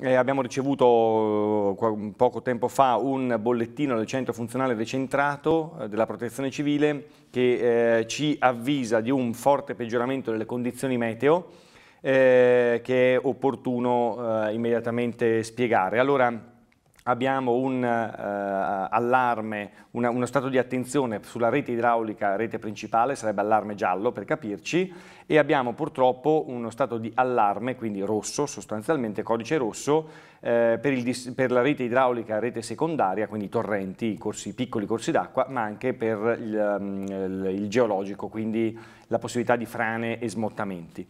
Eh, abbiamo ricevuto eh, poco tempo fa un bollettino del centro funzionale decentrato eh, della protezione civile che eh, ci avvisa di un forte peggioramento delle condizioni meteo che è opportuno immediatamente spiegare. Allora, abbiamo un eh, allarme, una, uno stato di attenzione sulla rete idraulica, rete principale, sarebbe allarme giallo per capirci, e abbiamo purtroppo uno stato di allarme, quindi rosso, sostanzialmente codice rosso, eh, per, il, per, la rete idraulica, rete secondaria, quindi torrenti, corsi, piccoli corsi d'acqua, ma anche per il, um, il geologico, quindi la possibilità di frane e smottamenti.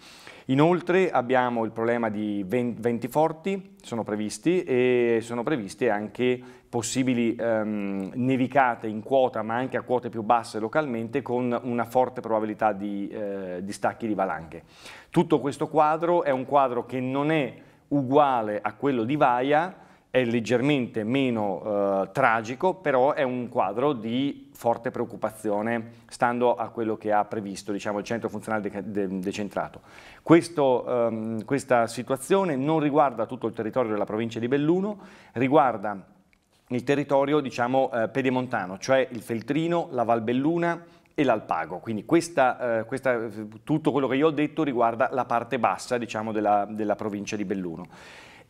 Inoltre abbiamo il problema di venti forti, sono previsti e sono previsti anche possibili ehm, nevicate in quota ma anche a quote più basse localmente con una forte probabilità di, eh, di stacchi di valanghe. Tutto questo quadro è un quadro che non è uguale a quello di Vaia, è leggermente meno eh, tragico, però è un quadro di forte preoccupazione, stando a quello che ha previsto diciamo, il centro funzionale de de decentrato. Questo, ehm, questa situazione non riguarda tutto il territorio della provincia di Belluno, riguarda il territorio diciamo, eh, pedemontano, cioè il Feltrino, la Valbelluna, e l'alpago. Quindi questa, eh, questa, tutto quello che io ho detto riguarda la parte bassa diciamo, della, della provincia di Belluno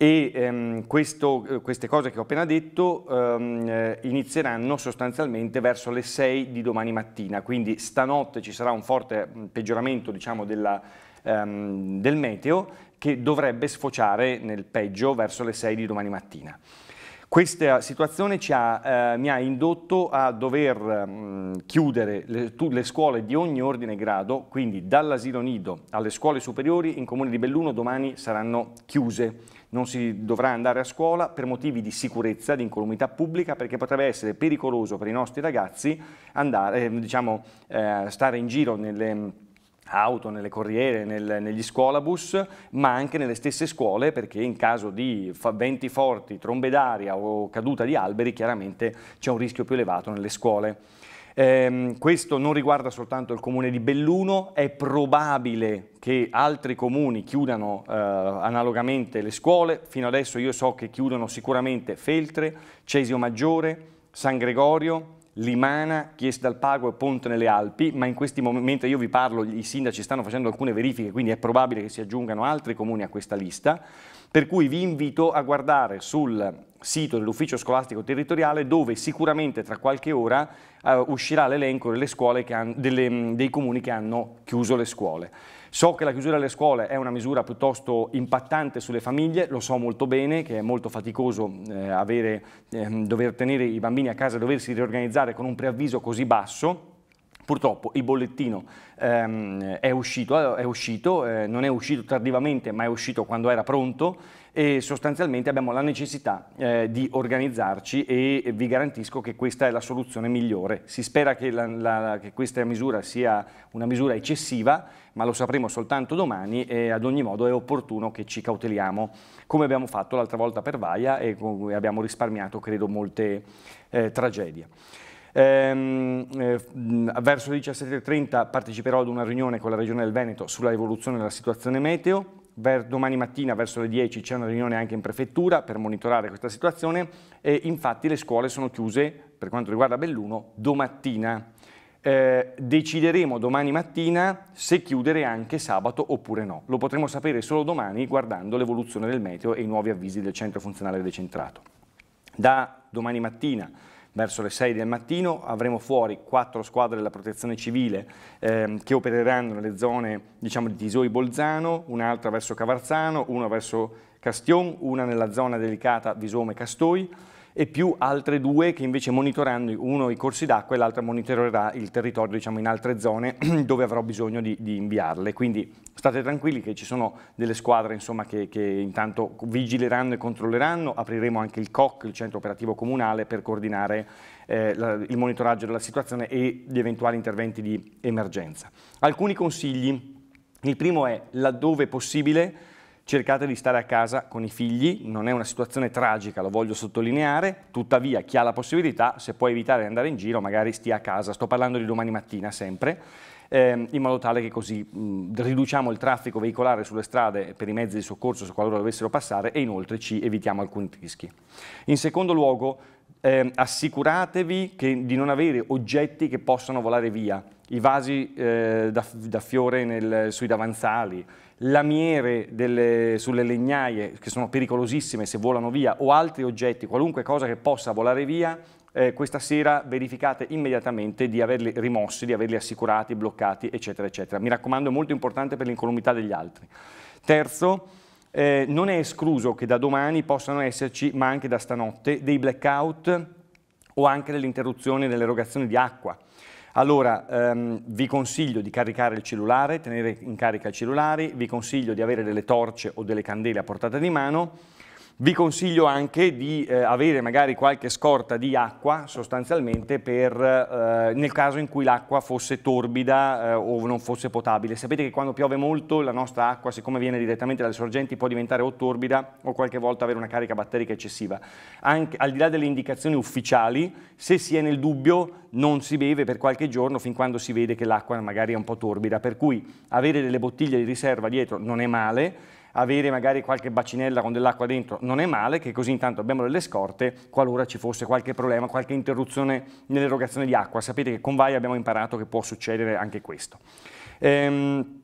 e ehm, questo, eh, queste cose che ho appena detto ehm, eh, inizieranno sostanzialmente verso le 6 di domani mattina, quindi stanotte ci sarà un forte mm, peggioramento diciamo, della, ehm, del meteo che dovrebbe sfociare nel peggio verso le 6 di domani mattina. Questa situazione ha, eh, mi ha indotto a dover mh, mm, chiudere le, tu, le, scuole di ogni ordine e grado, quindi dall'asilo nido alle scuole superiori in comune di Belluno domani saranno chiuse. Non si dovrà andare a scuola per motivi di sicurezza, di incolumità pubblica, perché potrebbe essere pericoloso per i nostri ragazzi andare, eh, diciamo, eh, stare in giro nelle auto, nelle corriere, nel, negli scuolabus, ma anche nelle stesse scuole perché in caso di venti forti, trombe d'aria o caduta di alberi chiaramente c'è un rischio più elevato nelle scuole. Eh, questo non riguarda soltanto il comune di Belluno, è probabile che altri comuni chiudano eh, analogamente le scuole, fino adesso io so che chiudono sicuramente Feltre, Cesio Maggiore, San Gregorio, Limana, Chiesa dal Pago e Ponte nelle Alpi, ma in questi momenti io vi parlo, i sindaci stanno facendo alcune verifiche, quindi è probabile che si aggiungano altri comuni a questa lista. Per cui vi invito a guardare sul sito dell'ufficio scolastico territoriale dove sicuramente tra qualche ora uh, uscirà l'elenco delle scuole han, delle, dei comuni che hanno chiuso le scuole. So che la chiusura delle scuole è una misura piuttosto impattante sulle famiglie, lo so molto bene che è molto faticoso eh, avere, eh, dover tenere i bambini a casa e doversi riorganizzare con un preavviso così basso, Purtroppo il bollettino ehm, è uscito, è uscito eh, non è uscito tardivamente ma è uscito quando era pronto e sostanzialmente abbiamo la necessità eh, di organizzarci e vi garantisco che questa è la soluzione migliore. Si spera che, la, la, che questa misura sia una misura eccessiva ma lo sapremo soltanto domani e ad ogni modo è opportuno che ci cauteliamo come abbiamo fatto l'altra volta per Vaia e abbiamo risparmiato credo molte eh, tragedie. Ehm, eh, verso le 17.30 parteciperò ad una riunione con la Regione del Veneto sulla evoluzione della situazione meteo. Domani mattina verso le 10 c'è una riunione anche in prefettura per monitorare questa situazione e infatti le scuole sono chiuse per quanto riguarda Belluno domattina. Eh, decideremo domani mattina se chiudere anche sabato oppure no. Lo potremo sapere solo domani guardando l'evoluzione del meteo e i nuovi avvisi del centro funzionale decentrato. Da domani mattina verso le 6 del mattino, avremo fuori quattro squadre della protezione civile ehm, che opereranno nelle zone diciamo, di Tisoi-Bolzano, un'altra verso Cavarzano, una verso Castion, una nella zona delicata Visome-Castoi, e più altre due che invece monitorando uno i corsi d'acqua e l'altra monitorerà il territorio diciamo, in altre zone dove avrò bisogno di, di, inviarle. Quindi state tranquilli che ci sono delle squadre insomma, che, che intanto vigileranno e controlleranno, apriremo anche il COC, il centro operativo comunale, per coordinare eh, la, il monitoraggio della situazione e gli eventuali interventi di emergenza. Alcuni consigli. Il primo è, laddove possibile, cercate di stare a casa con i figli, non è una situazione tragica, lo voglio sottolineare, tuttavia chi ha la possibilità, se può evitare di andare in giro, magari stia a casa, sto parlando di domani mattina sempre, ehm, in modo tale che così mh, riduciamo il traffico veicolare sulle strade per i mezzi di soccorso se qualora dovessero passare e inoltre ci evitiamo alcuni rischi. In secondo luogo, ehm, assicuratevi che, di non avere oggetti che possano volare via, i vasi eh, da, da, fiore nel, sui davanzali, lamiere delle, sulle legnaie che sono pericolosissime se volano via o altri oggetti, qualunque cosa che possa volare via, eh, questa sera verificate immediatamente di averli rimossi, di averli assicurati, bloccati, eccetera, eccetera. Mi raccomando, è molto importante per l'incolumità degli altri. Terzo, eh, non è escluso che da domani possano esserci, ma anche da stanotte, dei blackout o anche dell'interruzione dell'erogazione di acqua. Allora, ehm, vi consiglio di caricare il cellulare, tenere in carica i cellulari, vi consiglio di avere delle torce o delle candele a portata di mano, vi consiglio anche di eh, avere magari qualche scorta di acqua sostanzialmente per, eh, nel caso in cui l'acqua fosse torbida eh, o non fosse potabile. Sapete che quando piove molto la nostra acqua, siccome viene direttamente dalle sorgenti, può diventare o torbida o qualche volta avere una carica batterica eccessiva. Anche, al di là delle indicazioni ufficiali, se si è nel dubbio non si beve per qualche giorno fin quando si vede che l'acqua magari è un po' torbida, per cui avere delle bottiglie di riserva dietro non è male, avere magari qualche bacinella con dell'acqua dentro non è male, che così intanto abbiamo delle scorte qualora ci fosse qualche problema, qualche interruzione nell'erogazione di acqua. Sapete che con Vai abbiamo imparato che può succedere anche questo. Ehm,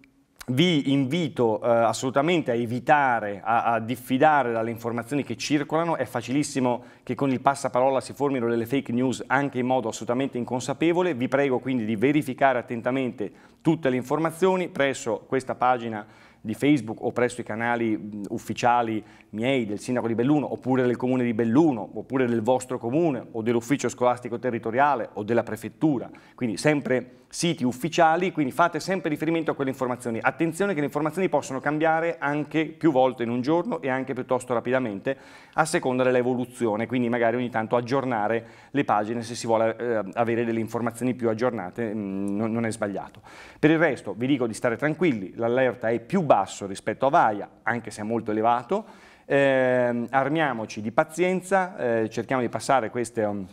vi invito eh, assolutamente a evitare, a, a, diffidare dalle informazioni che circolano, è facilissimo che con il passaparola si formino delle fake news anche in modo assolutamente inconsapevole, vi prego quindi di verificare attentamente tutte le informazioni presso questa pagina di Facebook o presso i canali ufficiali miei del sindaco di Belluno oppure del comune di Belluno oppure del vostro comune o dell'ufficio scolastico territoriale o della prefettura, quindi sempre siti ufficiali, quindi fate sempre riferimento a quelle informazioni. Attenzione che le informazioni possono cambiare anche più volte in un giorno e anche piuttosto rapidamente a seconda dell'evoluzione, quindi magari ogni tanto aggiornare le pagine se si vuole eh, avere delle informazioni più aggiornate, mh, mm, non, non, è sbagliato. Per il resto vi dico di stare tranquilli, l'allerta è più basso rispetto a Vaia, anche se è molto elevato, eh, armiamoci di pazienza, eh, cerchiamo di passare queste... Um,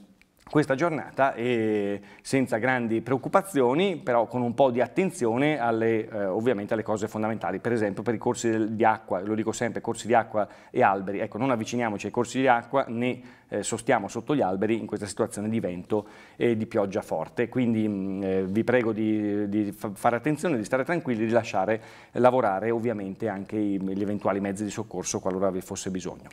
questa giornata e senza grandi preoccupazioni, però con un po' di attenzione alle, eh, ovviamente alle cose fondamentali, per esempio per i corsi di acqua, lo dico sempre, corsi di acqua e alberi, ecco non avviciniamoci ai corsi di acqua né eh, sostiamo sotto gli alberi in questa situazione di vento e di pioggia forte, quindi mh, mm, eh, vi prego di, di, fare attenzione, di stare tranquilli, di lasciare lavorare ovviamente anche gli eventuali mezzi di soccorso qualora vi fosse bisogno.